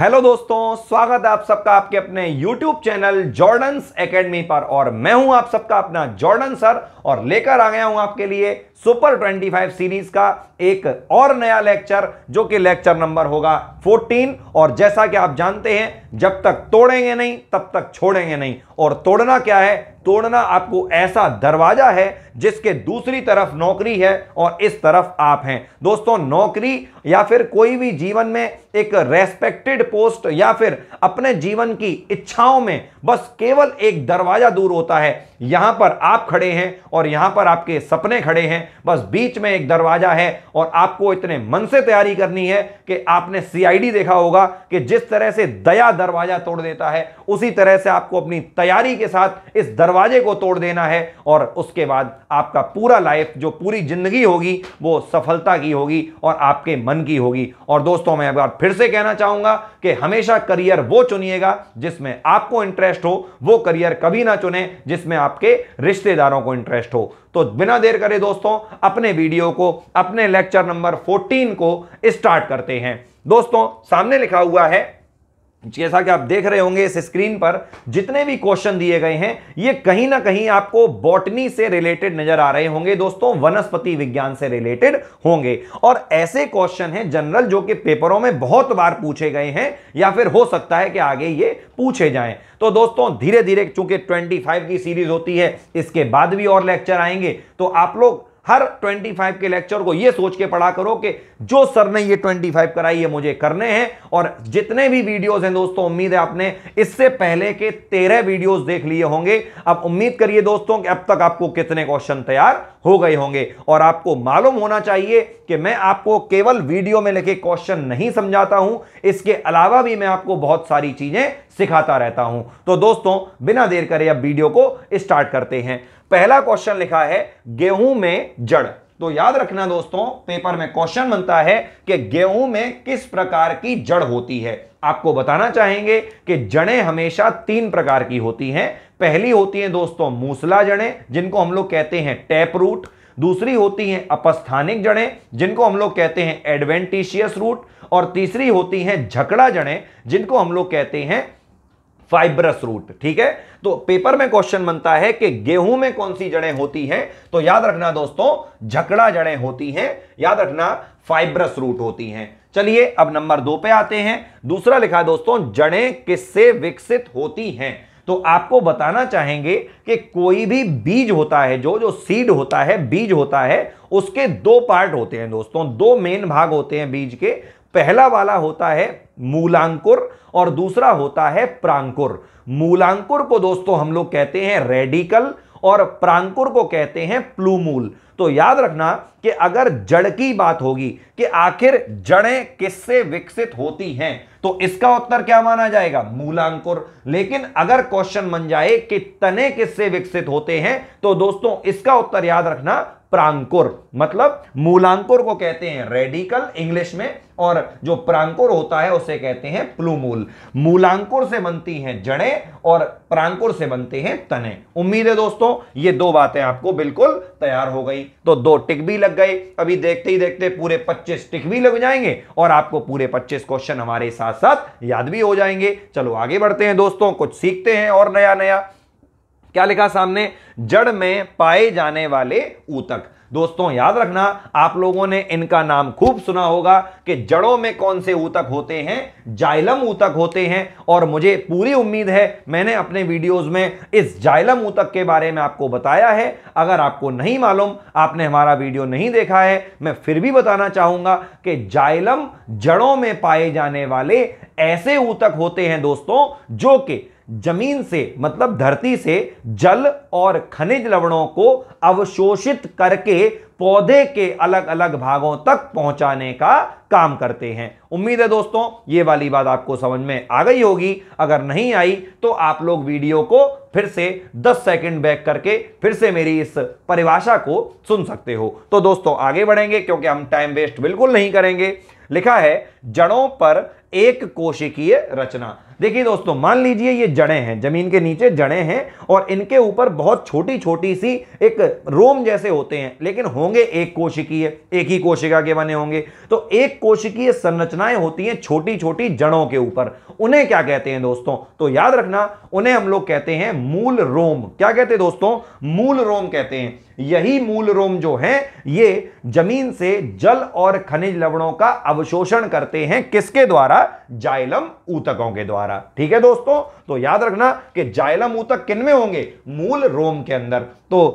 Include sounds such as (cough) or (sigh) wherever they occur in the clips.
Hello दोस्तों स्वागत है आप सबका आपके अपने यूट्यूब चैनल जॉर्डन्स एकेडमी पर और मैं हूं आप सबका अपना जॉर्डन सर और लेकर आ गया हूं आपके लिए सुपर 25 सीरीज का एक और नया लेक्चर जो कि लेक्चर नंबर होगा 14 और जैसा कि आप जानते हैं जब तक तोड़ेंगे नहीं तब तक छोड़ेंगे नहीं और तोड़ना क्या है तोड़ना आपको ऐसा दरवाजा है जिसके दूसरी तरफ नौकरी है और इस तरफ आप हैं दोस्तों नौकरी या फिर कोई भी जीवन में एक रेस्पेक्टेड पोस्ट या फिर अपने जीवन की इच्छाओं में बस केवल एक दरवाजा दूर होता है यहां पर आप खड़े हैं और यहां पर आपके सपने खड़े हैं बस बीच में एक दरवाजा है और आपको इतने मन से तैयारी करनी है कि आपने सीआईडी देखा होगा कि जिस तरह से दया दरवाजा तोड़ देता है उसी तरह से आपको अपनी तैयारी के साथ इस दरवाजे को तोड़ देना है और उसके बाद आपका पूरा लाइफ जो पूरी जिंदगी होगी वो सफलता की होगी और आपके मन की होगी और दोस्तों मैं एक बार फिर से कहना चाहूंगा कि हमेशा करियर वो चुनिएगा जिसमें आपको इंटरेस्ट हो वो करियर कभी ना चुने जिसमें आपके रिश्तेदारों को इंटरेस्ट हो तो बिना देर करे दोस्तों अपने वीडियो को अपने लेक्चर नंबर 14 को स्टार्ट करते हैं दोस्तों सामने लिखा हुआ है जैसा कि आप देख रहे होंगे इस स्क्रीन पर जितने भी क्वेश्चन दिए गए हैं ये कहीं ना कहीं आपको बॉटनी से रिलेटेड नजर आ रहे होंगे दोस्तों वनस्पति विज्ञान से रिलेटेड होंगे और ऐसे क्वेश्चन हैं जनरल जो कि पेपरों में बहुत बार पूछे गए हैं या फिर हो सकता है कि आगे ये पूछे जाएं तो दोस्तों धीरे धीरे चूंकि 25 की सीरीज होती है इसके बाद भी और लेक्चर आएंगे तो आप लोग हर 25 के लेक्चर को यह सोच के पढ़ा करो कि जो सर ने ये 25 कराई है मुझे करने हैं और जितने भी वीडियोस हैं दोस्तों उम्मीद है आपने इससे पहले के तेरह वीडियोस देख लिए होंगे अब उम्मीद करिए दोस्तों कि अब तक आपको कितने क्वेश्चन तैयार हो गए होंगे और आपको मालूम होना चाहिए कि मैं आपको केवल वीडियो में लिखे क्वेश्चन नहीं समझाता हूं इसके अलावा भी मैं आपको बहुत सारी चीजें सिखाता रहता हूं तो दोस्तों बिना देर करे अब वीडियो को स्टार्ट करते हैं पहला क्वेश्चन लिखा है गेहूं में जड़ तो याद रखना दोस्तों पेपर में क्वेश्चन बनता है कि गेहूं में किस प्रकार की जड़ होती है आपको बताना चाहेंगे कि जड़ें हमेशा तीन प्रकार की होती हैं पहली होती है दोस्तों मूसला जड़ें जिनको हम लोग कहते हैं टैप रूट दूसरी होती हैं अपस्थानिक जड़ें जिनको हम लोग कहते हैं एडवेंटिशियस रूट और तीसरी होती हैं झकड़ा जड़ें जिनको हम लोग कहते हैं फाइब्रस रूट ठीक है तो पेपर में क्वेश्चन बनता है कि गेहूं में कौन सी जड़ें होती हैं तो याद रखना दोस्तों झकड़ा जड़ें होती हैं याद रखना फाइब्रस रूट होती हैं चलिए अब नंबर दो पे आते हैं दूसरा लिखा है दोस्तों जड़ें किससे विकसित होती हैं तो आपको बताना चाहेंगे कि कोई भी बीज होता है जो जो सीड होता है बीज होता है उसके दो पार्ट होते हैं दोस्तों दो मेन भाग होते हैं बीज के पहला वाला होता है मूलांकुर और दूसरा होता है प्रांकुर मूलांकुर को दोस्तों हम लोग कहते हैं रेडिकल और प्रांकुर को कहते हैं प्लूमूल तो याद रखना कि अगर जड़ की बात होगी कि आखिर जड़ें किससे विकसित होती हैं तो इसका उत्तर क्या माना जाएगा मूलांकुर लेकिन अगर क्वेश्चन बन जाए कि तने किससे विकसित होते हैं तो दोस्तों इसका उत्तर याद रखना प्रांकुर मतलब मूलांकुर को कहते हैं रेडिकल इंग्लिश में और जो प्रांकुर होता है उसे कहते हैं प्लूमूल मूलांकुर से बनती हैं जड़ें और प्रांकुर से बनते हैं तने उम्मीद है दोस्तों ये दो बातें आपको बिल्कुल तैयार हो गई तो दो टिक भी लग गए अभी देखते ही देखते पूरे 25 टिक भी लग जाएंगे और आपको पूरे 25 क्वेश्चन हमारे साथ साथ याद भी हो जाएंगे चलो आगे बढ़ते हैं दोस्तों कुछ सीखते हैं और नया नया क्या लिखा सामने जड़ में पाए जाने वाले ऊतक दोस्तों याद रखना आप लोगों ने इनका नाम खूब सुना होगा कि जड़ों में कौन से ऊतक होते हैं जाइलम ऊतक होते हैं और मुझे पूरी उम्मीद है मैंने अपने वीडियोस में इस जाइलम ऊतक के बारे में आपको बताया है अगर आपको नहीं मालूम आपने हमारा वीडियो नहीं देखा है मैं फिर भी बताना चाहूंगा कि जाइलम जड़ों में पाए जाने वाले ऐसे ऊतक होते हैं दोस्तों जो कि जमीन से मतलब धरती से जल और खनिज लवणों को अवशोषित करके पौधे के अलग अलग भागों तक पहुंचाने का काम करते हैं उम्मीद है दोस्तों ये वाली बात आपको समझ में आ गई होगी अगर नहीं आई तो आप लोग वीडियो को फिर से 10 सेकंड बैक करके फिर से मेरी इस परिभाषा को सुन सकते हो तो दोस्तों आगे बढ़ेंगे क्योंकि हम टाइम वेस्ट बिल्कुल नहीं करेंगे लिखा है जड़ों पर एक कोशिकीय रचना देखिए दोस्तों मान लीजिए ये जड़ें हैं जमीन के नीचे जड़ें हैं और इनके ऊपर बहुत छोटी छोटी सी एक रोम जैसे होते हैं लेकिन होंगे एक कोशिकीय एक ही कोशिका के बने होंगे तो एक कोशिकीय संरचनाएं होती हैं छोटी छोटी जड़ों के ऊपर उन्हें क्या कहते हैं दोस्तों तो याद रखना उन्हें हम लोग कहते हैं मूल रोम क्या कहते हैं दोस्तों मूल रोम कहते हैं यही मूल रोम जो हैं ये जमीन से जल और खनिज लवणों का अवशोषण करते हैं किसके द्वारा जाइलम ऊतकों के द्वारा ठीक है दोस्तों तो याद रखना कि जाइलम ऊतक किनमें होंगे मूल रोम के अंदर तो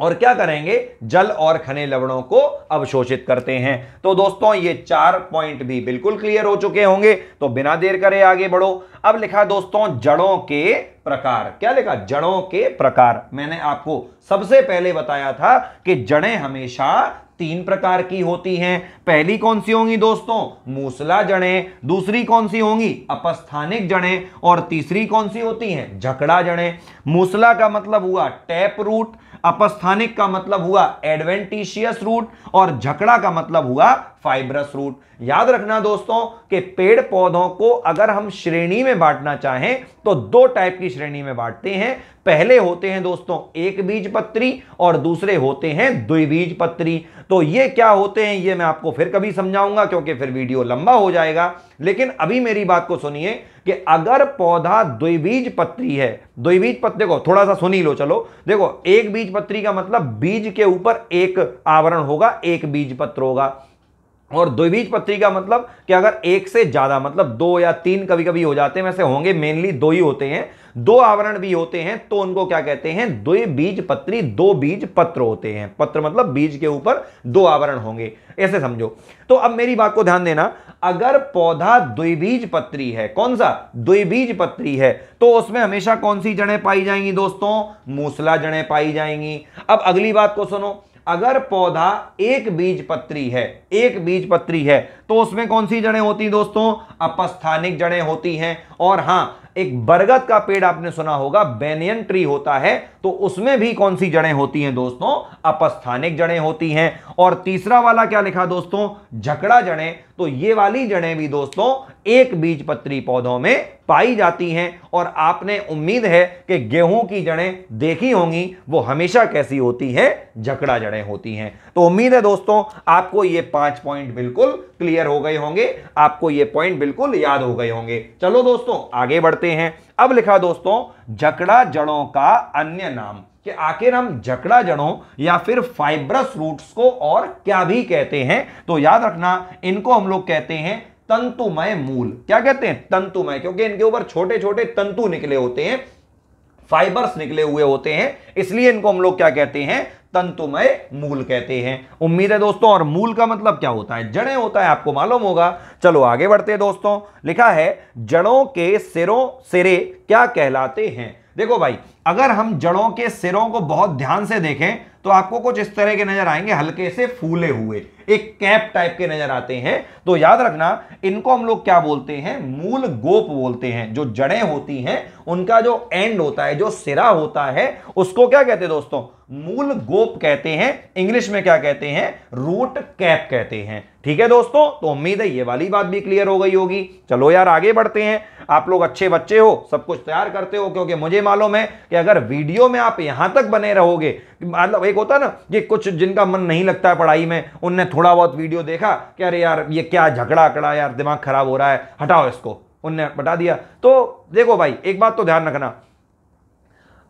और क्या करेंगे जल और खने लवणों को अवशोषित करते हैं तो दोस्तों ये चार पॉइंट भी बिल्कुल क्लियर हो चुके होंगे तो बिना देर करे आगे बढ़ो अब लिखा दोस्तों जड़ों के प्रकार क्या लिखा जड़ों के प्रकार मैंने आपको सबसे पहले बताया था कि जड़ें हमेशा तीन प्रकार की होती हैं पहली कौन सी होंगी दोस्तों मूसला जड़ें दूसरी कौन सी होंगी अपस्थानिक जड़ें और तीसरी कौन सी होती हैं झकड़ा जड़ें मूसला का मतलब हुआ टैप रूट अपस्थानिक का मतलब हुआ एडवेंटिशियस रूट और झकड़ा का मतलब हुआ फाइब्रस रूट याद रखना दोस्तों कि पेड़ पौधों को अगर हम श्रेणी में बांटना चाहें तो दो टाइप की श्रेणी में बांटते हैं पहले होते हैं दोस्तों एक बीज पत्री और दूसरे होते हैं द्विबीज पत्री तो ये क्या होते हैं ये मैं आपको फिर कभी समझाऊंगा क्योंकि फिर वीडियो लंबा हो जाएगा लेकिन अभी मेरी बात को सुनिए कि अगर पौधा द्विबीज पत्री है द्विबीज पत्र देखो थोड़ा सा सुनी लो चलो देखो एक बीज पत्री का मतलब बीज के ऊपर एक आवरण होगा एक बीज पत्र होगा और द्विबीज पत्री का मतलब कि अगर एक से ज्यादा मतलब दो या तीन कभी कभी हो जाते हैं वैसे होंगे मेनली दो ही होते हैं दो आवरण भी होते हैं तो उनको क्या कहते हैं द्विबीज पत्री दो बीज पत्र होते हैं पत्र मतलब बीज के ऊपर दो आवरण होंगे ऐसे समझो तो अब मेरी बात को ध्यान देना अगर पौधा द्विबीज पत्री है कौन सा द्विबीज पत्री है तो उसमें हमेशा कौन सी जड़ें पाई जाएंगी दोस्तों मूसला जड़ें पाई जाएंगी अब अगली बात को सुनो अगर पौधा एक बीज पत्री है एक बीज पत्री है तो उसमें कौन सी जड़ें होती हैं दोस्तों अपस्थानिक जड़ें होती हैं और हां एक बरगद का पेड़ आपने सुना होगा बेनियन ट्री होता है तो उसमें भी कौन सी जड़ें होती हैं दोस्तों अपस्थानिक जड़ें होती हैं और तीसरा वाला क्या लिखा दोस्तों झकड़ा जड़ें तो ये वाली जड़ें भी दोस्तों एक बीज पत्री पौधों में पाई जाती हैं और आपने उम्मीद है कि गेहूं की जड़ें देखी होंगी वो हमेशा कैसी होती है जकड़ा जड़ें होती हैं तो उम्मीद है दोस्तों आपको ये पांच पॉइंट बिल्कुल क्लियर हो गए होंगे आपको ये पॉइंट बिल्कुल याद हो गए होंगे चलो दोस्तों आगे बढ़ते हैं अब लिखा दोस्तों जकड़ा जड़ों का अन्य नाम कि आखिर हम जकड़ा जड़ों या फिर फाइब्रस रूट्स को और क्या भी कहते हैं तो याद रखना इनको हम लोग कहते हैं तंतुमय मूल क्या कहते हैं तंतुमय क्योंकि इनके ऊपर छोटे छोटे तंतु निकले होते हैं फाइबर्स निकले हुए होते हैं इसलिए इनको हम लोग क्या कहते हैं तंतुमय मूल कहते हैं उम्मीद है दोस्तों और मूल का मतलब क्या होता है जड़े होता है आपको मालूम होगा चलो आगे बढ़ते हैं दोस्तों लिखा है जड़ों के सिरों सिरे क्या कहलाते हैं देखो भाई अगर हम जड़ों के सिरों को बहुत ध्यान से देखें तो आपको कुछ इस तरह के नजर आएंगे हल्के से फूले हुए एक कैप टाइप के नजर आते हैं तो याद रखना इनको हम लोग क्या बोलते हैं मूल गोप बोलते हैं जो जड़ें होती हैं उनका जो एंड होता है जो सिरा होता है उसको क्या कहते हैं दोस्तों मूल गोप कहते हैं इंग्लिश में क्या कहते हैं रूट कैप कहते हैं ठीक है दोस्तों तो उम्मीद है ये वाली बात भी क्लियर हो गई होगी चलो यार आगे बढ़ते हैं आप लोग अच्छे बच्चे हो सब कुछ तैयार करते हो क्योंकि मुझे मालूम है कि अगर वीडियो में आप यहां तक बने रहोगे मतलब एक होता है ना कि कुछ जिनका मन नहीं लगता है पढ़ाई में उनने थोड़ा बहुत वीडियो देखा कि अरे यार ये क्या झगड़ा अकड़ा यार दिमाग खराब हो रहा है हटाओ इसको उनने बता दिया तो देखो भाई एक बात तो ध्यान रखना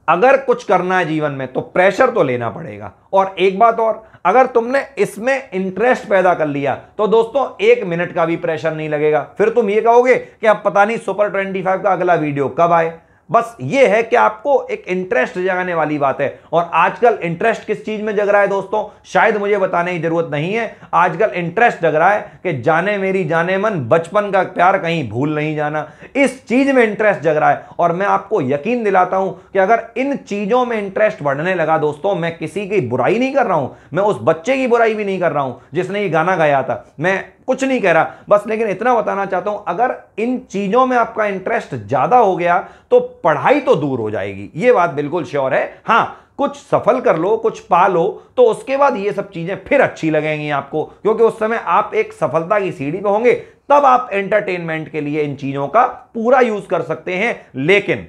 अगर कुछ करना है जीवन में तो प्रेशर तो लेना पड़ेगा और एक बात और अगर तुमने इसमें इंटरेस्ट पैदा कर लिया तो दोस्तों एक मिनट का भी प्रेशर नहीं लगेगा फिर तुम ये कहोगे कि अब पता नहीं सुपर ट्वेंटी फाइव का अगला वीडियो कब आए बस ये है कि आपको एक इंटरेस्ट जगाने वाली बात है और आजकल इंटरेस्ट किस चीज में जग रहा है दोस्तों शायद मुझे बताने की जरूरत नहीं है आजकल इंटरेस्ट जग रहा है कि जाने मेरी जाने मन बचपन का प्यार कहीं भूल नहीं जाना इस चीज में इंटरेस्ट जग रहा है और मैं आपको यकीन दिलाता हूं कि अगर इन चीजों में इंटरेस्ट बढ़ने लगा दोस्तों मैं किसी की बुराई नहीं कर रहा हूं मैं उस बच्चे की बुराई भी नहीं कर रहा हूं जिसने ये गाना गाया था मैं कुछ नहीं कह रहा बस लेकिन इतना बताना चाहता हूं अगर इन चीजों में आपका इंटरेस्ट ज्यादा हो गया तो पढ़ाई तो दूर हो जाएगी ये बात बिल्कुल श्योर है हां कुछ सफल कर लो कुछ पा लो तो उसके बाद ये सब चीजें फिर अच्छी लगेंगी आपको क्योंकि उस समय आप एक सफलता की सीढ़ी पर होंगे तब आप एंटरटेनमेंट के लिए इन चीजों का पूरा यूज कर सकते हैं लेकिन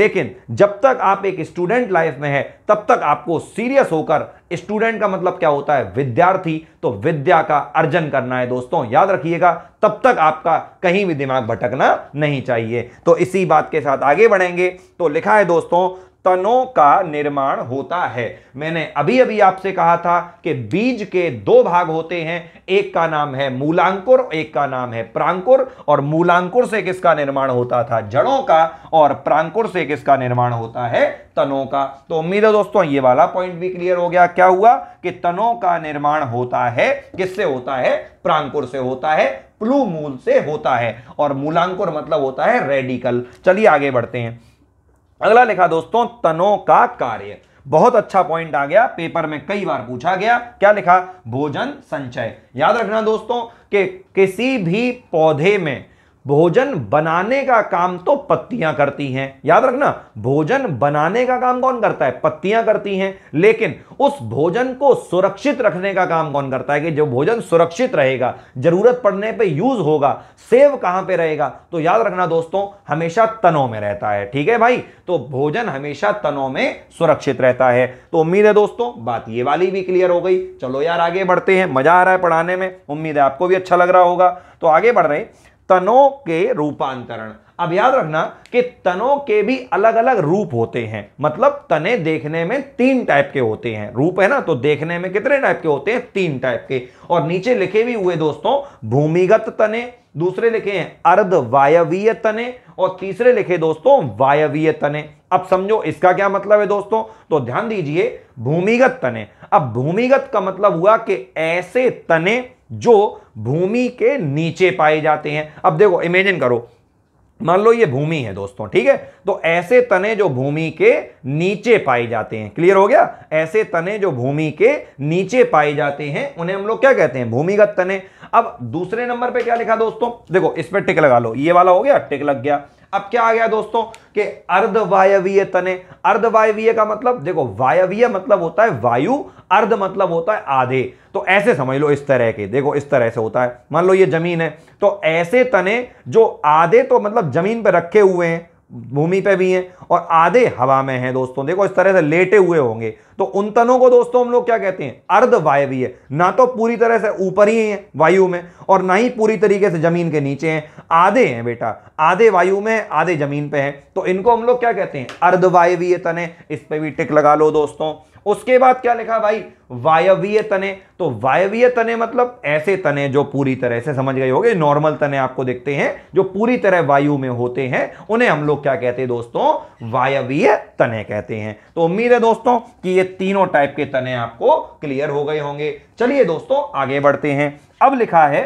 लेकिन जब तक आप एक स्टूडेंट लाइफ में है तब तक आपको सीरियस होकर स्टूडेंट का मतलब क्या होता है विद्यार्थी तो विद्या का अर्जन करना है दोस्तों याद रखिएगा तब तक आपका कहीं भी दिमाग भटकना नहीं चाहिए तो इसी बात के साथ आगे बढ़ेंगे तो लिखा है दोस्तों तनों का निर्माण होता है मैंने अभी अभी आपसे कहा था कि बीज के दो भाग होते हैं एक का नाम है मूलांकुर एक का नाम है प्रांकुर और मूलांकुर से किसका निर्माण होता था जड़ों का और प्रांकुर से किसका निर्माण होता है तनों का तो उम्मीद है दोस्तों ये वाला पॉइंट भी क्लियर हो गया क्या हुआ कि तनों का निर्माण होता है किससे होता है प्रांकुर से होता है प्लू मूल से होता है और मूलांकुर मतलब होता है रेडिकल चलिए आगे बढ़ते हैं अगला लिखा दोस्तों तनों का कार्य बहुत अच्छा पॉइंट आ गया पेपर में कई बार पूछा गया क्या लिखा भोजन संचय याद रखना दोस्तों कि किसी भी पौधे में भोजन बनाने का काम तो पत्तियां करती हैं याद रखना भोजन बनाने का काम कौन करता है पत्तियां करती हैं लेकिन उस भोजन को सुरक्षित रखने का काम कौन करता है कि जो भोजन सुरक्षित रहेगा जरूरत पड़ने पे यूज होगा सेव कहां पे रहेगा तो याद रखना दोस्तों हमेशा तनों में रहता है ठीक है भाई तो भोजन हमेशा तनों में सुरक्षित रहता है तो उम्मीद है दोस्तों बात ये वाली भी क्लियर हो गई चलो यार आगे बढ़ते हैं मजा आ रहा है पढ़ाने में उम्मीद है आपको भी अच्छा लग रहा होगा तो आगे बढ़ रहे हैं तनों के रूपांतरण अब याद रखना कि तनों के भी अलग अलग रूप होते हैं मतलब तने देखने में तीन टाइप के होते हैं रूप है ना तो देखने में कितने टाइप के होते हैं तीन टाइप के और नीचे लिखे भी हुए दोस्तों भूमिगत तने दूसरे लिखे हैं अर्ध वायवीय तने और तीसरे लिखे दोस्तों वायवीय तने अब समझो इसका क्या मतलब है दोस्तों तो ध्यान दीजिए भूमिगत तने अब भूमिगत का मतलब हुआ कि ऐसे तने जो भूमि के नीचे पाए जाते हैं अब देखो इमेजिन करो मान लो ये भूमि है दोस्तों ठीक है तो ऐसे तने जो भूमि के नीचे पाए जाते हैं क्लियर हो गया ऐसे तने जो भूमि के नीचे पाए जाते हैं उन्हें हम लोग क्या कहते हैं भूमिगत तने अब दूसरे नंबर पे क्या लिखा दोस्तों देखो इस पर टिक लगा लो ये वाला हो गया टिक लग गया अब क्या आ गया दोस्तों कि अर्धवायवीय तने अर्धवायवीय का मतलब देखो वायवीय मतलब होता है वायु अर्ध मतलब होता है आधे तो ऐसे समझ लो इस तरह के देखो इस तरह से होता है मान लो ये जमीन है तो ऐसे तने जो आधे तो मतलब जमीन पर रखे हुए हैं भूमि पे भी हैं और आधे हवा में हैं दोस्तों देखो इस तरह से लेटे हुए होंगे तो उन तनों को दोस्तों हम लोग क्या कहते हैं अर्ध वायवीय है। ना तो पूरी तरह से ऊपर ही हैं वायु में और ना ही पूरी तरीके से जमीन के नीचे हैं आधे हैं बेटा आधे वायु में आधे जमीन पे हैं तो इनको हम लोग क्या कहते हैं अर्धवायवीय है तने इस पर भी टिक लगा लो दोस्तों उसके बाद क्या लिखा भाई वायवीय तने तो वायवीय तने मतलब ऐसे तने जो पूरी तरह से समझ गए होगे नॉर्मल तने आपको देखते हैं जो पूरी तरह वायु में होते हैं उन्हें हम लोग क्या कहते हैं दोस्तों वायवीय तने कहते हैं तो उम्मीद है दोस्तों कि ये तीनों टाइप के तने आपको क्लियर हो गए होंगे चलिए दोस्तों आगे बढ़ते हैं अब लिखा है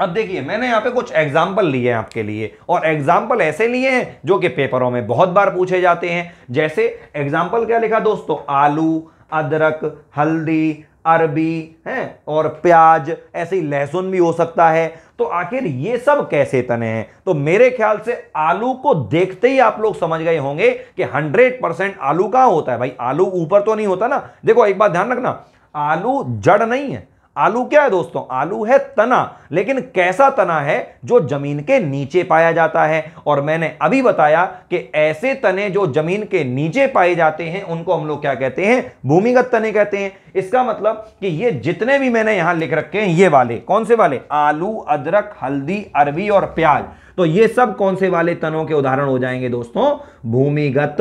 अब देखिए मैंने यहाँ पे कुछ एग्जाम्पल लिए हैं आपके लिए और एग्जाम्पल ऐसे लिए हैं जो कि पेपरों में बहुत बार पूछे जाते हैं जैसे एग्जाम्पल क्या लिखा दोस्तों आलू अदरक हल्दी अरबी हैं और प्याज ऐसे लहसुन भी हो सकता है तो आखिर ये सब कैसे तने हैं तो मेरे ख्याल से आलू को देखते ही आप लोग समझ गए होंगे कि 100 परसेंट आलू कहाँ होता है भाई आलू ऊपर तो नहीं होता ना देखो एक बात ध्यान रखना आलू जड़ नहीं है आलू क्या है दोस्तों आलू है तना लेकिन कैसा तना है जो जमीन के नीचे पाया जाता है और मैंने अभी बताया कि ऐसे तने जो जमीन के नीचे पाए जाते हैं उनको हम लोग क्या कहते हैं भूमिगत तने कहते हैं इसका मतलब कि ये जितने भी मैंने यहां लिख रखे हैं ये वाले कौन से वाले आलू अदरक हल्दी अरबी और प्याज तो ये सब कौन से वाले तनों के उदाहरण हो जाएंगे दोस्तों भूमिगत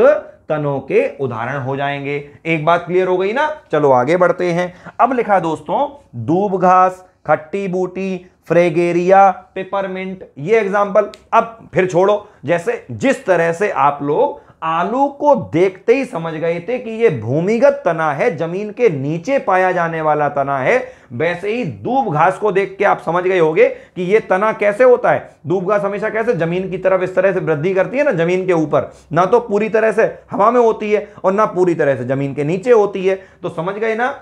तनों के उदाहरण हो जाएंगे एक बात क्लियर हो गई ना चलो आगे बढ़ते हैं अब लिखा दोस्तों दूब घास खट्टी बूटी फ्रेगेरिया पेपरमिंट ये एग्जाम्पल अब फिर छोड़ो जैसे जिस तरह से आप लोग आलू को देखते ही समझ गए थे कि यह भूमिगत तना है जमीन के नीचे पाया जाने वाला तना है वैसे ही दूब घास को देख के आप समझ गए होगे कि यह तना कैसे होता है दूब घास हमेशा कैसे जमीन की तरफ इस तरह से वृद्धि करती है ना जमीन के ऊपर ना तो पूरी तरह से हवा में होती है और ना पूरी तरह से जमीन के नीचे होती है तो समझ गए ना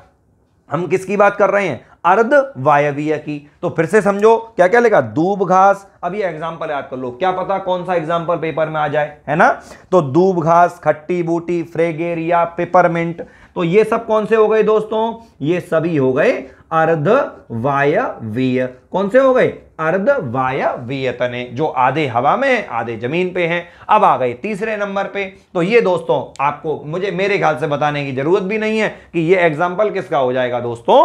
हम किसकी बात कर रहे हैं अर्ध वायवीय की तो फिर से समझो क्या क्या लेगा दूब घास अब ये एग्जाम्पल याद कर लो क्या पता कौन सा एग्जाम्पल पेपर में आ जाए है ना तो दूब घास खट्टी बूटी फ्रेगेरिया पेपरमेंट तो ये सब कौन से हो गए दोस्तों ये सभी हो गए अर्ध वायवीय कौन से हो गए अर्ध वायवीय तने जो आधे हवा में आधे जमीन पे हैं अब आ गए तीसरे नंबर पे तो ये दोस्तों आपको मुझे मेरे ख्याल से बताने की जरूरत भी नहीं है कि ये एग्जांपल किसका हो जाएगा दोस्तों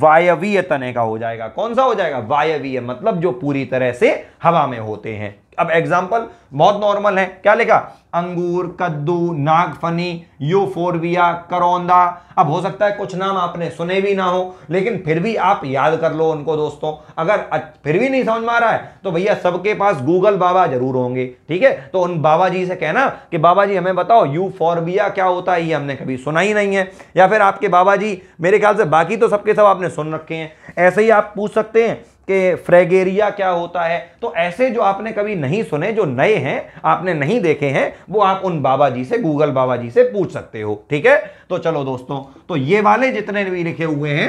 वायवीय तने का हो जाएगा कौन सा हो जाएगा वायवीय मतलब जो पूरी तरह से हवा में होते हैं अब एग्जाम्पल बहुत नॉर्मल है क्या लिखा अंगूर कद्दू नागफनी यूफोरविया करौंदा अब हो सकता है कुछ नाम आपने सुने भी ना हो लेकिन फिर भी आप याद कर लो उनको दोस्तों अगर फिर भी नहीं समझ में आ रहा है तो भैया सबके पास गूगल बाबा जरूर होंगे ठीक है तो उन बाबा जी से कहना कि बाबा जी हमें बताओ यूफोरबिया क्या होता है ये हमने कभी सुना ही नहीं है या फिर आपके बाबा जी मेरे ख्याल से बाकी तो सबके सब आपने सुन रखे हैं ऐसे ही आप पूछ सकते हैं के फ्रेगेरिया क्या होता है तो ऐसे जो आपने कभी नहीं सुने जो नए हैं आपने नहीं देखे हैं वो आप उन बाबा जी से गूगल बाबा जी से पूछ सकते हो ठीक है तो चलो दोस्तों तो ये वाले जितने भी लिखे हुए हैं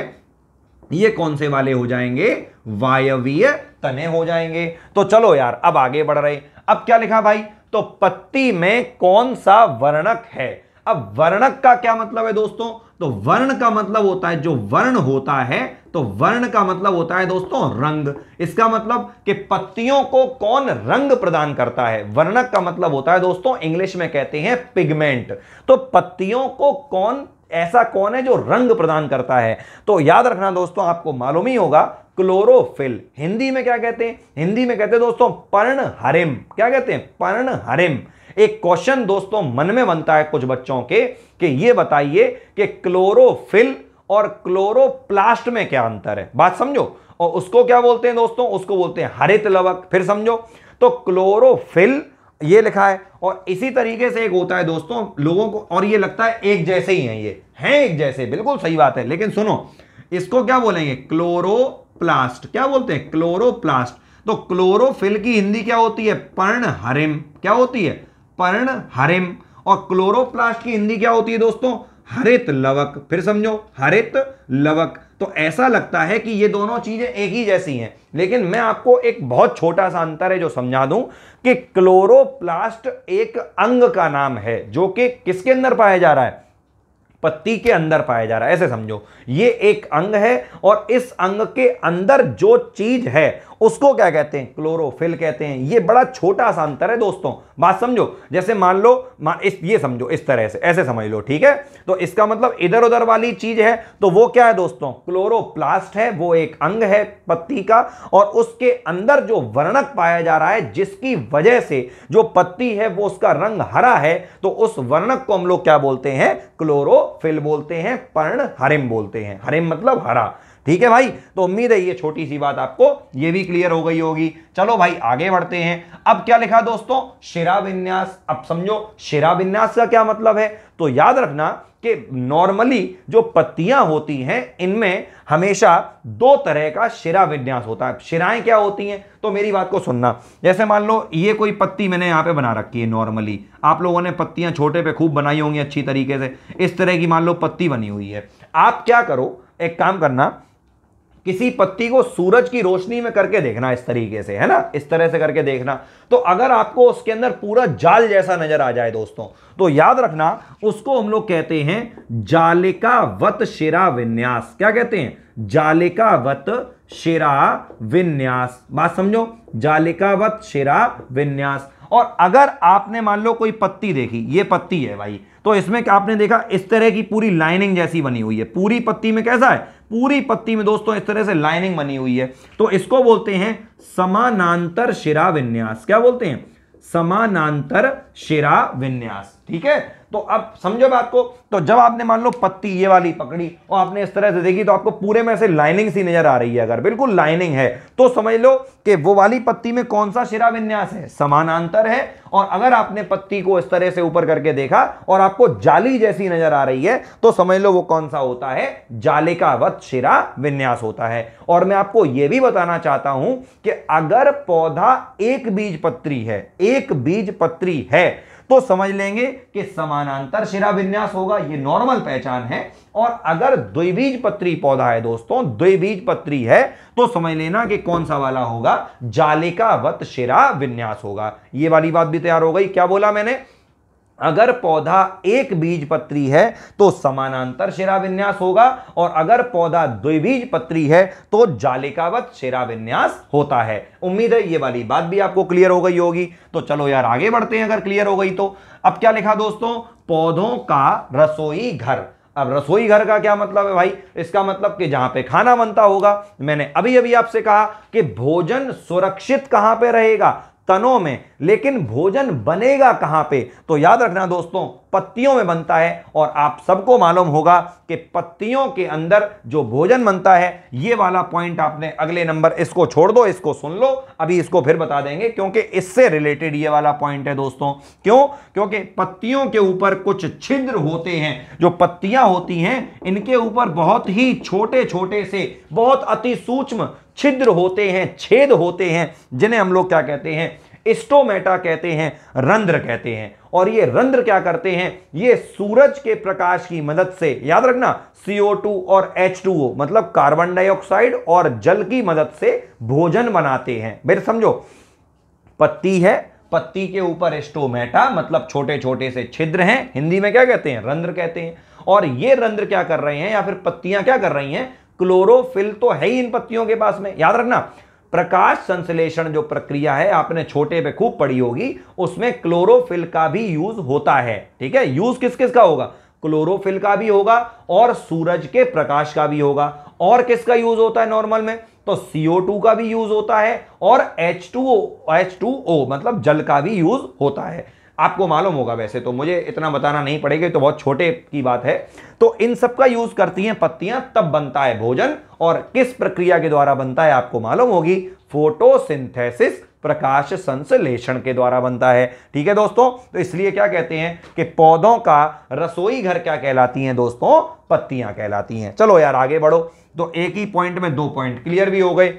ये कौन से वाले हो जाएंगे वायवीय तने हो जाएंगे तो चलो यार अब आगे बढ़ रहे अब क्या लिखा भाई तो पत्ती में कौन सा वर्णक है अब वर्णक का क्या मतलब है दोस्तों तो वर्ण का मतलब होता है जो वर्ण होता है तो वर्ण का मतलब होता है दोस्तों रंग इसका मतलब कि पत्तियों को कौन रंग प्रदान करता है वर्णक का मतलब होता है दोस्तों इंग्लिश में कहते हैं पिगमेंट तो पत्तियों को कौन ऐसा कौन है जो रंग प्रदान करता है तो याद रखना दोस्तों आपको मालूम ही होगा क्लोरोफिल हिंदी में क्या कहते हैं हिंदी में कहते हैं दोस्तों पर्ण हरिम क्या कहते हैं पर्ण हरिम एक क्वेश्चन दोस्तों मन में बनता है कुछ बच्चों के कि ये बताइए कि क्लोरोफिल और क्लोरोप्लास्ट में क्या अंतर है बात समझो और उसको क्या बोलते हैं दोस्तों उसको बोलते हैं हरित लवक फिर समझो तो क्लोरोफिल ये लिखा है और इसी तरीके से एक होता है दोस्तों लोगों को और ये लगता है एक जैसे ही हैं ये हैं एक जैसे बिल्कुल सही बात है लेकिन सुनो इसको क्या बोलेंगे क्लोरोप्लास्ट क्या बोलते हैं क्लोरोप्लास्ट तो क्लोरोफिल की हिंदी क्या होती है पर्ण हरिम क्या होती है पर्ण हरिम और क्लोरोप्लास्ट की हिंदी क्या होती है दोस्तों हरित लवक फिर समझो हरित लवक तो ऐसा लगता है कि ये दोनों चीजें एक ही जैसी हैं लेकिन मैं आपको एक बहुत छोटा सा अंतर है जो समझा दूं कि क्लोरोप्लास्ट एक अंग का नाम है जो कि किसके अंदर पाया जा रहा है पत्ती के अंदर पाया जा रहा है ऐसे समझो ये एक अंग है और इस अंग के अंदर जो चीज है उसको क्या कहते हैं क्लोरोफिल कहते हैं ये बड़ा छोटा सा अंतर है दोस्तों बात समझो जैसे मान लो मा, इस ये समझो इस तरह से ऐसे समझ लो ठीक है तो इसका मतलब इधर उधर वाली चीज है तो वो क्या है दोस्तों क्लोरोप्लास्ट है वो एक अंग है पत्ती का और उसके अंदर जो वर्णक पाया जा रहा है जिसकी वजह से जो पत्ती है वो उसका रंग हरा है तो उस वर्णक को हम लोग क्या बोलते हैं क्लोरोफिल बोलते हैं पर्ण हरिम बोलते हैं हरिम मतलब हरा ठीक है भाई तो उम्मीद है ये छोटी सी बात आपको ये भी क्लियर हो गई होगी चलो भाई आगे बढ़ते हैं अब क्या लिखा दोस्तों शिरा विन्यास अब समझो शिरा विन्यास का क्या मतलब है तो याद रखना कि नॉर्मली जो पत्तियां होती हैं इनमें हमेशा दो तरह का शिरा विन्यास होता है शिराएं क्या होती हैं तो मेरी बात को सुनना जैसे मान लो ये कोई पत्ती मैंने यहां पे बना रखी है नॉर्मली आप लोगों ने पत्तियां छोटे पे खूब बनाई होंगी अच्छी तरीके से इस तरह की मान लो पत्ती बनी हुई है आप क्या करो एक काम करना किसी पत्ती को सूरज की रोशनी में करके देखना इस तरीके से है ना इस तरह से करके देखना तो अगर आपको उसके अंदर पूरा जाल जैसा नजर आ जाए दोस्तों तो याद रखना उसको हम लोग कहते हैं जालिका वत शिरा विन्यास क्या कहते हैं जालिका वत शिरा विन्यास बात समझो जालिका वत शिरा विन्यास और अगर आपने मान लो कोई पत्ती देखी ये पत्ती है भाई तो इसमें आपने देखा इस तरह की पूरी लाइनिंग जैसी बनी हुई है पूरी पत्ती में कैसा है पूरी पत्ती में दोस्तों इस तरह से लाइनिंग बनी हुई है तो इसको बोलते हैं समानांतर शिरा विन्यास क्या बोलते हैं समानांतर शिरा विन्यास ठीक है तो अब समझो बात को तो जब आपने मान लो पत्ती ये वाली पकड़ी और आपने इस तरह से देखी तो आपको पूरे में से लाइनिंग सी नजर आ रही है अगर बिल्कुल लाइनिंग है तो समझ लो कि वो वाली पत्ती में कौन सा शिरा विन्यास है समानांतर है और अगर आपने पत्ती को इस तरह से ऊपर करके देखा और आपको जाली जैसी नजर आ रही है तो समझ लो वो कौन सा होता है जाले का वत शिरा विन्यास होता है और मैं आपको यह भी बताना चाहता हूं कि अगर पौधा एक बीज पत्री है एक बीज पत्री है तो समझ लेंगे कि समानांतर शिरा विन्यास होगा ये नॉर्मल पहचान है और अगर द्विबीज पत्री पौधा है दोस्तों द्विबीज पत्री है तो समझ लेना कि कौन सा वाला होगा जालिकावत शिरा विन्यास होगा ये वाली बात भी तैयार हो गई क्या बोला मैंने अगर पौधा एक बीज पत्री है तो समानांतर शेरा विन्यास होगा और अगर पौधा द्विबीज पत्री है तो जालिकावत शेरा विन्यास होता है उम्मीद है ये वाली बात भी आपको क्लियर हो गई होगी तो चलो यार आगे बढ़ते हैं अगर क्लियर हो गई तो अब क्या लिखा दोस्तों पौधों का रसोई घर अब रसोई घर का क्या मतलब है भाई इसका मतलब कि जहां पे खाना बनता होगा मैंने अभी अभी आपसे कहा कि भोजन सुरक्षित कहां पे रहेगा तनों में लेकिन भोजन बनेगा कहां पे तो याद रखना दोस्तों पत्तियों में बनता है और आप सबको मालूम होगा कि पत्तियों के अंदर जो भोजन बनता है ये वाला पॉइंट आपने अगले नंबर इसको छोड़ दो इसको सुन लो अभी इसको फिर बता देंगे क्योंकि इससे रिलेटेड ये वाला पॉइंट है दोस्तों क्यों क्योंकि पत्तियों के ऊपर कुछ छिद्र होते हैं जो पत्तियां होती हैं इनके ऊपर बहुत ही छोटे छोटे से बहुत अति सूक्ष्म छिद्र होते हैं छेद होते हैं जिन्हें हम लोग क्या कहते हैं स्टोमेटा कहते हैं रंध्र कहते हैं और ये रंध्र क्या करते हैं ये सूरज के प्रकाश की मदद से याद रखना CO2 और H2O मतलब कार्बन डाइऑक्साइड और जल की मदद से भोजन बनाते हैं मेरे समझो पत्ती है पत्ती के ऊपर स्टोमेटा मतलब छोटे छोटे से छिद्र हैं हिंदी में क्या कहते हैं रंध्र कहते हैं और ये रंध्र क्या कर रहे हैं या फिर पत्तियां क्या कर रही हैं क्लोरोफिल तो है ही इन पत्तियों के पास में याद रखना प्रकाश संश्लेषण जो प्रक्रिया है आपने छोटे पे खूब पढ़ी होगी उसमें क्लोरोफिल का भी यूज होता है ठीक है यूज किस किस का होगा क्लोरोफिल का भी होगा और सूरज के प्रकाश का भी होगा और किसका यूज होता है नॉर्मल में तो CO2 का भी यूज होता है और H2O H2O मतलब जल का भी यूज होता है आपको मालूम होगा वैसे तो मुझे इतना बताना नहीं पड़ेगा तो बहुत छोटे की बात है तो इन सब का यूज करती हैं पत्तियां तब बनता है भोजन और किस प्रक्रिया के द्वारा बनता है आपको मालूम होगी फोटोसिंथेसिस प्रकाश संश्लेषण के द्वारा बनता है ठीक है दोस्तों तो इसलिए क्या कहते हैं कि पौधों का रसोई घर क्या कहलाती है दोस्तों पत्तियां कहलाती हैं चलो यार आगे बढ़ो तो एक ही पॉइंट में दो पॉइंट क्लियर भी हो गए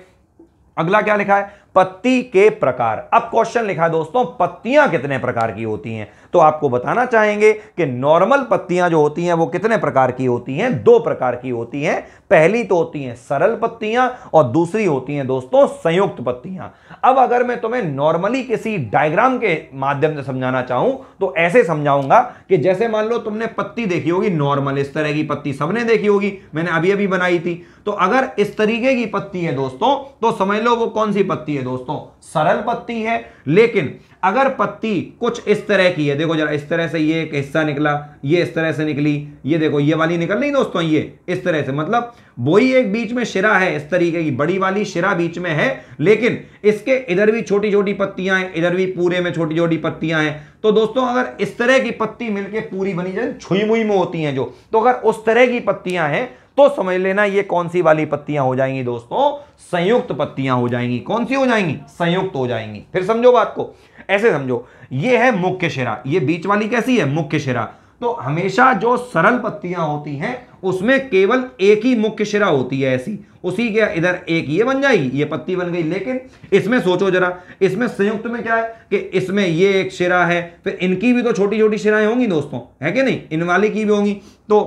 अगला क्या लिखा है पत्ती के प्रकार अब क्वेश्चन लिखा है दोस्तों पत्तियां कितने प्रकार की होती हैं तो आपको बताना चाहेंगे कि नॉर्मल पत्तियां जो होती हैं वो कितने प्रकार की होती हैं दो प्रकार की होती हैं पहली तो होती हैं सरल पत्तियां और दूसरी होती हैं दोस्तों संयुक्त पत्तियां अब अगर मैं तुम्हें नॉर्मली किसी डायग्राम के माध्यम से समझाना चाहूं तो ऐसे समझाऊंगा कि जैसे मान लो तुमने पत्ती देखी होगी नॉर्मल इस तरह की पत्ती सबने देखी होगी मैंने अभी अभी बनाई थी तो अगर इस तरीके की पत्ती है दोस्तों तो समझ लो वो कौन सी पत्ती है दोस्तों सरल पत्ती है लेकिन अगर पत्ती कुछ इस तरह की है देखो जरा इस तरह से ये एक हिस्सा निकला ये इस तरह से निकली ये देखो ये वाली निकल रही दोस्तों ये इस तरह से मतलब वही एक बीच में शिरा है इस तरीके की बड़ी वाली शिरा बीच में है लेकिन इसके इधर भी छोटी छोटी पत्तियां हैं इधर भी पूरे में छोटी छोटी पत्तियां हैं तो दोस्तों अगर इस तरह की पत्ती मिलकर पूरी बनी जाए छुई मुई में होती हैं जो तो अगर उस तरह की पत्तियां हैं तो समझ लेना ये कौन सी वाली पत्तियां हो जाएंगी दोस्तों संयुक्त पत्तियां हो जाएंगी कौन सी हो जाएंगी संयुक्त हो जाएंगी फिर समझो बात को ऐसे समझो ये है मुख्य शिरा ये बीच वाली कैसी है मुख्य शिरा तो हमेशा जो सरल पत्तियां होती हैं उसमें केवल एक ही मुख्य शिरा होती है ऐसी उसी के इधर एक ये बन जाएगी ये पत्ती बन गई लेकिन इसमें सोचो जरा इसमें संयुक्त में क्या है कि इसमें ये एक शिरा है फिर इनकी भी तो छोटी छोटी शिराएं होंगी दोस्तों है कि नहीं इन वाली की भी होंगी तो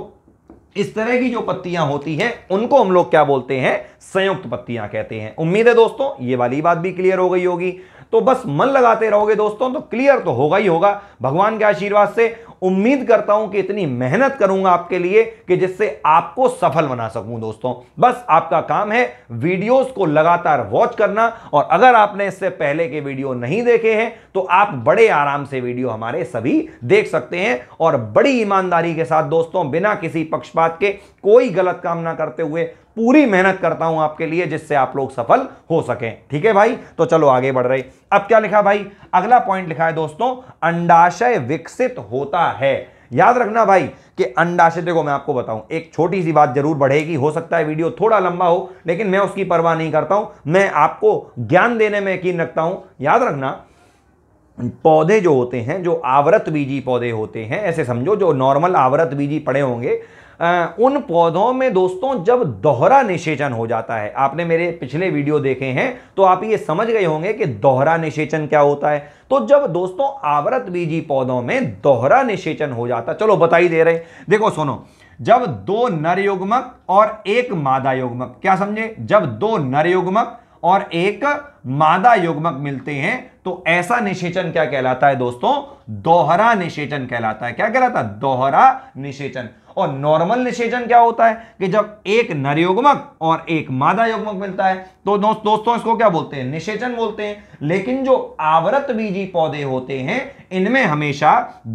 इस तरह की जो पत्तियां होती है उनको हम लोग क्या बोलते हैं संयुक्त पत्तियां कहते हैं उम्मीद है दोस्तों ये वाली बात भी क्लियर हो गई होगी तो बस मन लगाते रहोगे दोस्तों तो क्लियर तो होगा ही होगा भगवान के आशीर्वाद से उम्मीद करता हूं कि इतनी मेहनत करूंगा आपके लिए कि जिससे आपको सफल बना सकूं दोस्तों बस आपका काम है वीडियोस को लगातार वॉच करना और अगर आपने इससे पहले के वीडियो नहीं देखे हैं तो आप बड़े आराम से वीडियो हमारे सभी देख सकते हैं और बड़ी ईमानदारी के साथ दोस्तों बिना किसी पक्षपात के कोई गलत काम ना करते हुए पूरी मेहनत करता हूं आपके लिए जिससे आप लोग सफल हो सकें ठीक है भाई तो चलो आगे बढ़ रहे अब क्या लिखा भाई अगला पॉइंट लिखा है दोस्तों अंडाशय विकसित होता है याद रखना भाई कि अंडाशय देखो मैं आपको बताऊं एक छोटी सी बात जरूर बढ़ेगी हो सकता है वीडियो थोड़ा लंबा हो लेकिन मैं उसकी परवाह नहीं करता हूं मैं आपको ज्ञान देने में यकीन रखता हूं याद रखना पौधे जो होते हैं जो आवृत बीजी पौधे होते हैं ऐसे समझो जो नॉर्मल आवृत बीजी पड़े होंगे आ, उन पौधों में दोस्तों जब दोहरा निषेचन हो जाता है आपने मेरे पिछले वीडियो देखे हैं तो आप ये समझ गए होंगे कि दोहरा निषेचन क्या होता है तो जब दोस्तों आवृत बीजी पौधों में दोहरा निषेचन हो जाता है चलो बताई दे रहे देखो सुनो जब दो नर युग्मक और एक मादा युग्मक क्या समझे जब दो नर युग्मक और एक मादा युग्मक मिलते हैं तो ऐसा निषेचन क्या कहलाता है दोस्तों दोहरा निषेचन कहलाता है क्या कहलाता है दोहरा निषेचन और नॉर्मल निषेचन क्या होता है कि जब एक नर और एक मादा युग्मक मिलता है तो दोस्तों इसको क्या बोलते हैं निषेचन बोलते हैं लेकिन जो आवृत बीजी पौधे होते हैं इनमें हमेशा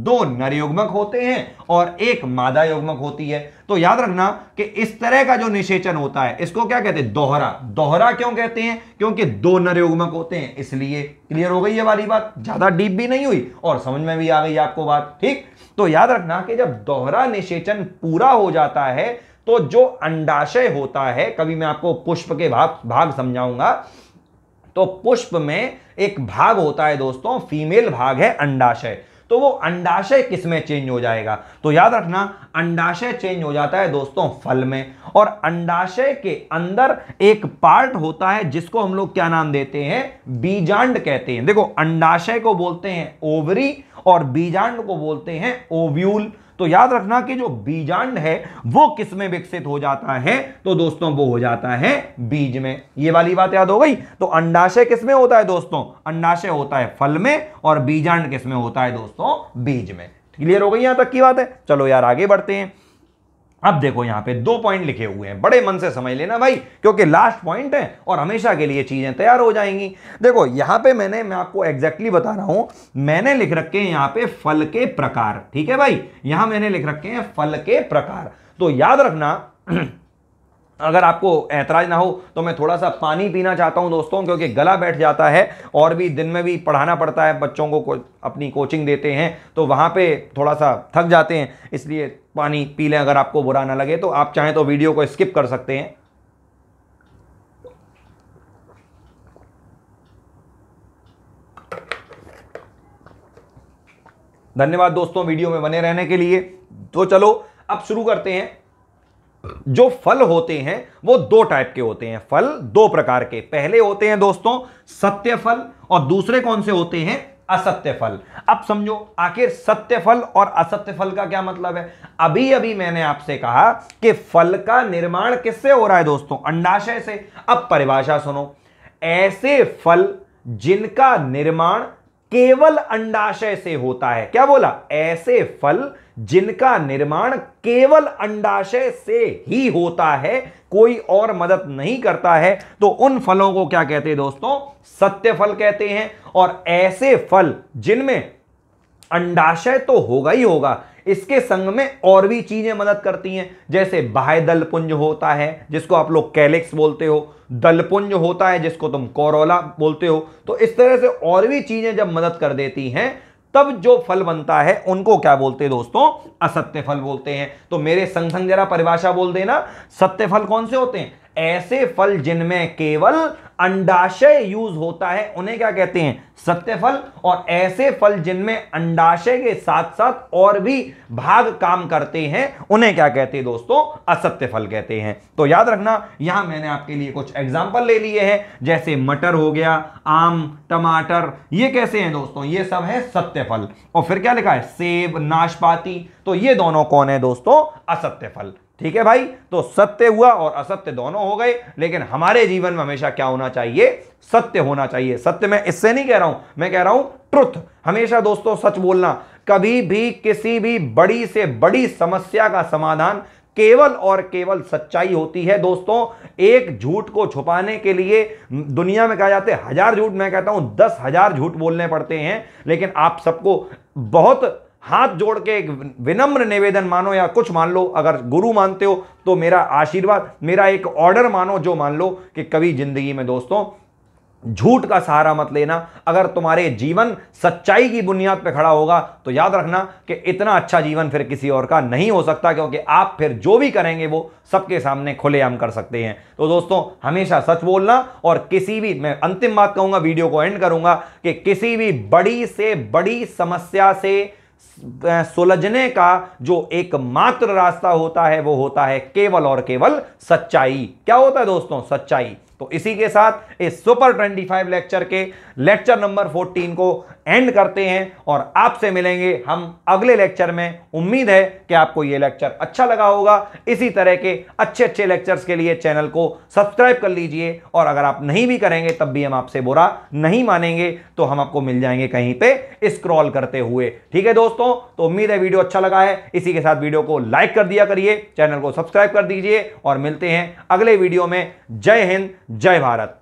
दो नर होते हैं और एक मादा युग्मक होती है तो याद रखना कि इस तरह का जो निषेचन होता है इसको क्या कहते हैं दोहरा दोहरा क्यों कहते हैं क्योंकि दो नर होते हैं इसलिए क्लियर हो गई ये वाली बात ज्यादा डीप भी नहीं हुई और समझ में भी आ गई आपको बात ठीक तो याद रखना कि जब दोहरा निषेचन पूरा हो जाता है तो जो अंडाशय होता है कभी मैं आपको पुष्प के भाग भाग समझाऊंगा तो पुष्प में एक भाग होता है दोस्तों फीमेल भाग है अंडाशय तो वो अंडाशय किसमें चेंज हो जाएगा तो याद रखना अंडाशय चेंज हो जाता है दोस्तों फल में और अंडाशय के अंदर एक पार्ट होता है जिसको हम लोग क्या नाम देते हैं बीजांड कहते हैं देखो अंडाशय को बोलते हैं ओवरी और बीजांड को बोलते हैं ओव्यूल तो याद रखना कि जो बीजांड है वो किस में विकसित हो जाता है तो दोस्तों वो हो जाता है बीज में ये वाली बात याद हो गई तो अंडाशय किस में होता है दोस्तों अंडाशय होता है फल में और बीजांड किस में होता है दोस्तों बीज में क्लियर हो गई यहां तक की बात है चलो यार आगे बढ़ते हैं अब देखो यहां पे दो पॉइंट लिखे हुए हैं बड़े मन से समझ लेना भाई क्योंकि लास्ट पॉइंट है और हमेशा के लिए चीजें तैयार हो जाएंगी देखो यहां पे मैंने मैं आपको एग्जैक्टली बता रहा हूं मैंने लिख रखे हैं यहां पे फल के प्रकार ठीक है भाई यहां मैंने लिख रखे हैं फल के प्रकार तो याद रखना (clears throat) अगर आपको ऐतराज ना हो तो मैं थोड़ा सा पानी पीना चाहता हूं दोस्तों क्योंकि गला बैठ जाता है और भी दिन में भी पढ़ाना पड़ता है बच्चों को, को अपनी कोचिंग देते हैं तो वहां पे थोड़ा सा थक जाते हैं इसलिए पानी पी लें अगर आपको बुरा ना लगे तो आप चाहें तो वीडियो को स्किप कर सकते हैं धन्यवाद दोस्तों वीडियो में बने रहने के लिए तो चलो अब शुरू करते हैं जो फल होते हैं वो दो टाइप के होते हैं फल दो प्रकार के पहले होते हैं दोस्तों सत्य फल और दूसरे कौन से होते हैं असत्य फल अब समझो आखिर सत्य फल और असत्य फल का क्या मतलब है अभी अभी मैंने आपसे कहा कि फल का निर्माण किससे हो रहा है दोस्तों अंडाशय से अब परिभाषा सुनो ऐसे फल जिनका निर्माण केवल अंडाशय से होता है क्या बोला ऐसे फल जिनका निर्माण केवल अंडाशय से ही होता है कोई और मदद नहीं करता है तो उन फलों को क्या कहते हैं दोस्तों सत्य फल कहते हैं और ऐसे फल जिनमें अंडाशय तो होगा ही होगा इसके संग में और भी चीजें मदद करती हैं जैसे बाह्य दलपुंज होता है जिसको आप लोग कैलेक्स बोलते हो दलपुंज होता है जिसको तुम कोरोला बोलते हो तो इस तरह से और भी चीजें जब मदद कर देती हैं तब जो फल बनता है उनको क्या बोलते हैं दोस्तों असत्य फल बोलते हैं तो मेरे संग संग जरा परिभाषा बोल देना सत्य फल कौन से होते हैं ऐसे फल जिनमें केवल अंडाशय यूज होता है उन्हें क्या कहते हैं सत्य फल और ऐसे फल जिनमें अंडाशय के साथ साथ और भी भाग काम करते हैं उन्हें क्या कहते हैं दोस्तों असत्य फल कहते हैं तो याद रखना यहां मैंने आपके लिए कुछ एग्जाम्पल ले लिए हैं जैसे मटर हो गया आम टमाटर ये कैसे हैं दोस्तों ये सब है सत्य फल और फिर क्या लिखा है सेब नाशपाती तो ये दोनों कौन है दोस्तों असत्य फल ठीक है भाई तो सत्य हुआ और असत्य दोनों हो गए लेकिन हमारे जीवन में हमेशा क्या होना चाहिए सत्य होना चाहिए सत्य मैं इससे नहीं कह रहा हूं मैं कह रहा हूं ट्रुथ हमेशा दोस्तों सच बोलना कभी भी किसी भी बड़ी से बड़ी समस्या का समाधान केवल और केवल सच्चाई होती है दोस्तों एक झूठ को छुपाने के लिए दुनिया में कहा जाते हजार झूठ मैं कहता हूं दस हजार झूठ बोलने पड़ते हैं लेकिन आप सबको बहुत हाथ जोड़ के एक विनम्र निवेदन मानो या कुछ मान लो अगर गुरु मानते हो तो मेरा आशीर्वाद मेरा एक ऑर्डर मानो जो मान लो कि कभी जिंदगी में दोस्तों झूठ का सहारा मत लेना अगर तुम्हारे जीवन सच्चाई की बुनियाद पर खड़ा होगा तो याद रखना कि इतना अच्छा जीवन फिर किसी और का नहीं हो सकता क्योंकि आप फिर जो भी करेंगे वो सबके सामने खुलेआम कर सकते हैं तो दोस्तों हमेशा सच बोलना और किसी भी मैं अंतिम बात कहूँगा वीडियो को एंड करूंगा कि किसी भी बड़ी से बड़ी समस्या से सुलझने का जो एकमात्र रास्ता होता है वो होता है केवल और केवल सच्चाई क्या होता है दोस्तों सच्चाई तो इसी के साथ इस सुपर 25 लेक्चर के लेक्चर नंबर 14 को एंड करते हैं और आपसे मिलेंगे हम अगले लेक्चर में उम्मीद है कि आपको यह लेक्चर अच्छा लगा होगा इसी तरह के अच्छे अच्छे लेक्चर्स के लिए चैनल को सब्सक्राइब कर लीजिए और अगर आप नहीं भी करेंगे तब भी हम आपसे बुरा नहीं मानेंगे तो हम आपको मिल जाएंगे कहीं पे स्क्रॉल करते हुए ठीक है दोस्तों तो उम्मीद है वीडियो अच्छा लगा है इसी के साथ वीडियो को लाइक कर दिया करिए चैनल को सब्सक्राइब कर दीजिए और मिलते हैं अगले वीडियो में जय हिंद जय भारत